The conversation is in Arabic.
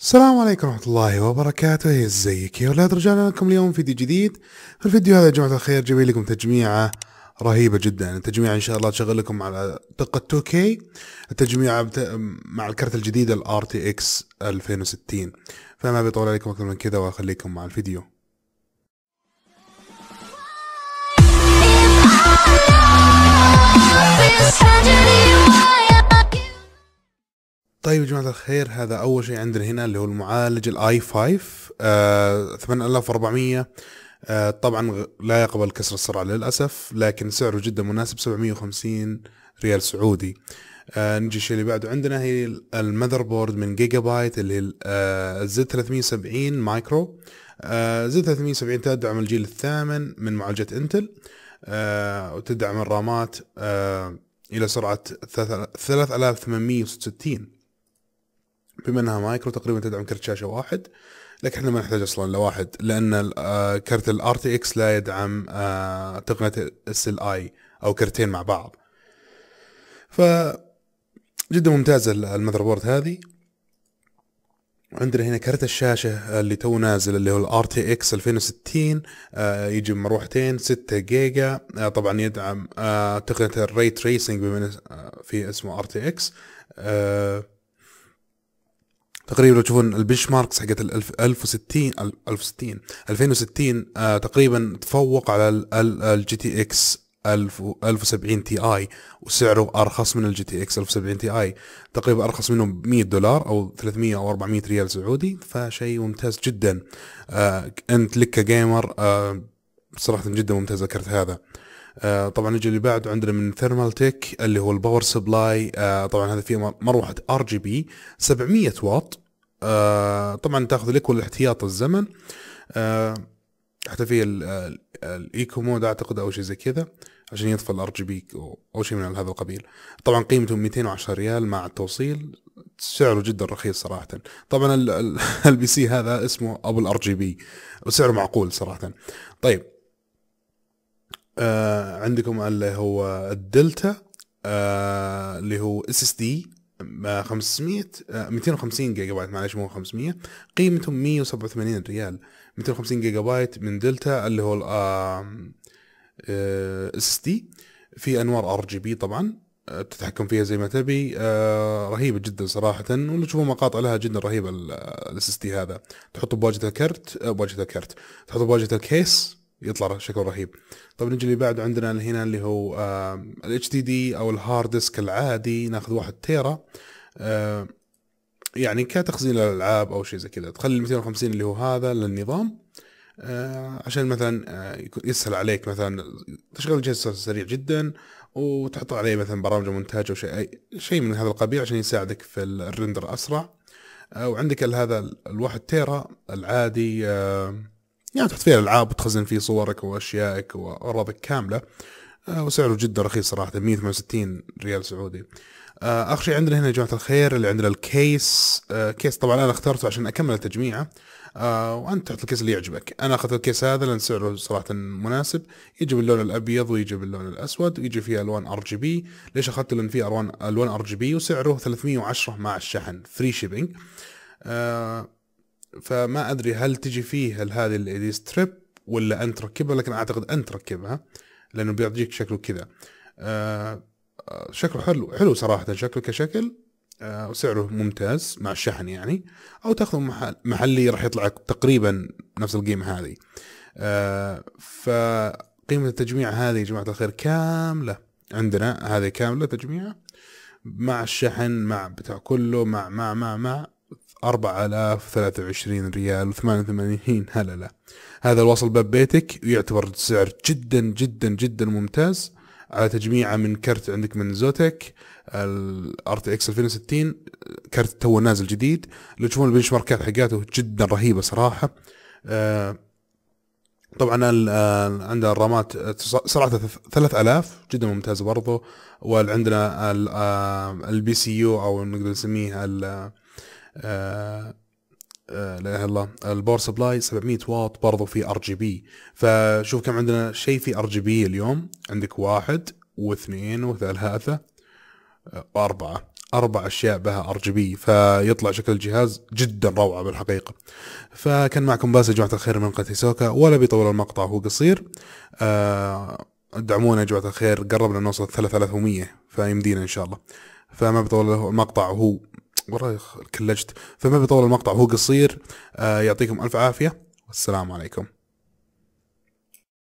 السلام عليكم ورحمة الله وبركاته ازيك يا ولاد رجعنا لكم اليوم فيديو جديد في الفيديو هذا يا جماعة الخير جايبين لكم تجميعة رهيبة جدا التجميعة ان شاء الله تشغل لكم على دقة 2K التجميعة بت... مع الكرت الجديد ال RTX 2060 فما بيطول عليكم اكثر من كذا واخليكم مع الفيديو طيب يا جماعه الخير هذا اول شيء عندنا هنا اللي هو المعالج الاي 5 آه 8400 آه طبعا لا يقبل كسر السرعه للاسف لكن سعره جدا مناسب 750 ريال سعودي آه نجي الشيء اللي بعده عندنا هي المذر بورد من جيجا بايت اللي هي آه 370 مايكرو آه زد 370 تدعم الجيل الثامن من معالجه انتل آه وتدعم الرامات آه الى سرعه 3866 بما انها مايكرو تقريبا تدعم كرت شاشه واحد لكن احنا ما نحتاج اصلا لواحد لان آه، كرت الار تي اكس لا يدعم آه، تقنيه اس ال اي او كرتين مع بعض ف جدا ممتازه المذر بورد هذه عندنا هنا كرت الشاشة اللي تو نازل اللي هو الار تي اكس 2060 يجي بمروحتين 6 جيجا آه، طبعا يدعم تقنية الري تريسنج بما في اسمه ار تي اكس تقريبا لو تشوفون البنش ماركس حقت ال 1060 1060 2060 تقريبا تفوق على الجي تي اكس 1070 تي اي وسعره ارخص من الجي تي اكس 1070 تي اي تقريبا ارخص منه ب 100 دولار او 300 او 400 ريال سعودي فشيء ممتاز جدا آه، انت لك كجيمر آه، صراحه جدا ممتاز الكرت هذا آه، طبعا نجي اللي بعده عندنا من ثيرمال تيك اللي هو الباور آه، سبلاي طبعا هذا فيه مروحه ار جي بي 700 واط آه، طبعا تاخذ الايكو احتياط الزمن حتى في الايكو مود اعتقد او شيء زي كذا عشان يطفى الار جي بي او شيء من هذا القبيل طبعا قيمته 210 ريال مع التوصيل سعره جدا رخيص صراحه طبعا البي سي هذا اسمه ابو الار جي بي وسعره معقول صراحه طيب آه عندكم اللي هو الدلتا آه اللي هو اس اس دي 500 آه 250 جيجا بايت معلش مو 500 قيمته 187 ريال 250 جيجا بايت من دلتا اللي هو اس اس دي في انوار ار جي بي طبعا آه، تتحكم فيها زي ما تبي آه رهيبه جدا صراحه واللي تشوفوا مقاطع لها جدا رهيبه الاس اس دي هذا تحطه بواجهه الكرت آه، بواجهه الكرت تحطه بواجهه الكيس يطلع شكله رهيب طيب نجي اللي بعد عندنا هنا اللي هو الاتش دي دي او الهارد ديسك العادي ناخذ واحد تيرا آه، يعني كتخزين الالعاب او شيء زي كذا تخلي 250 اللي هو هذا للنظام آه، عشان مثلا آه، يسهل عليك مثلا تشغيل الجهاز سريع جدا وتحط عليه مثلا برامج مونتاج او شيء شيء من هذا القبيل عشان يساعدك في الرندر اسرع وعندك هذا الواحد تيرا العادي يعني تحط فيه العاب وتخزن فيه صورك واشيائك واغراضك كامله آه، وسعره جدا رخيص صراحه 168 ريال سعودي آه، اخر شيء عندنا هنا يا جماعه الخير اللي عندنا الكيس آه، كيس طبعا انا اخترته عشان اكمل التجميعه وانت تحط الكيس اللي يعجبك انا اخذت الكيس هذا لان سعره صراحه مناسب يجي باللون الابيض ويجي باللون الاسود ويجي فيه الوان ار جي بي ليش اخذته لان فيه الوان الوان ار جي بي وسعره 310 مع الشحن فري شيبينج آه فما ادري هل تجي فيه هذه الايدي ستريب ولا انت تركبها لكن اعتقد انت تركبها لانه بيعطيك شكله كذا آه،, آه شكله حلو حلو صراحه شكله كشكل آه وسعره ممتاز مع الشحن يعني او تاخذه محل محلي راح يطلع تقريبا نفس القيمه هذه آه فقيمه التجميع هذه يا جماعه الخير كامله عندنا هذه كامله تجميع مع الشحن مع بتاع كله مع مع مع مع 4023 ريال و88 هللة هذا الوصل باب بيتك ويعتبر سعر جدا جدا جدا ممتاز على تجميعه من كرت عندك من زوتك ار تي اكس 2060 كرت تو نازل جديد لو تشوفون البنش ماركات حقاته جدا رهيبه صراحه آه، طبعا آه، عندنا الرامات سرعتها آه، 3000 جدا ممتازه برضه وعندنا البي سي يو او نقدر نسميه آه، آه، لا اله الا الله الباور سبلاي 700 واط برضو في ار جي بي فشوف كم عندنا شيء في ار جي بي اليوم عندك واحد واثنين وثلاثة واربعة آه، اربع اشياء بها ار جي بي فيطلع شكل الجهاز جدا روعه بالحقيقه. فكان معكم باسل جماعه الخير من قناه سوكا ولا بيطول المقطع هو قصير. دعمونا يا جماعه الخير قربنا نوصل 3300 فيمدينا ان شاء الله. فما بيطول المقطع هو والله كلجت فما بيطول المقطع هو قصير آه، يعطيكم الف عافيه والسلام عليكم